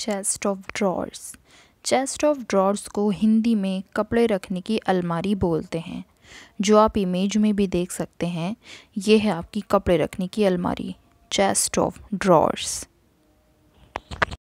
chest of drawers chest of drawers को हिंदी में कपड़े रखने की अलमारी बोलते हैं जो आप इमेज में भी देख सकते हैं ये है आपकी कपड़े रखने की अलमारी चेस्ट ऑफ ड्रॉर्स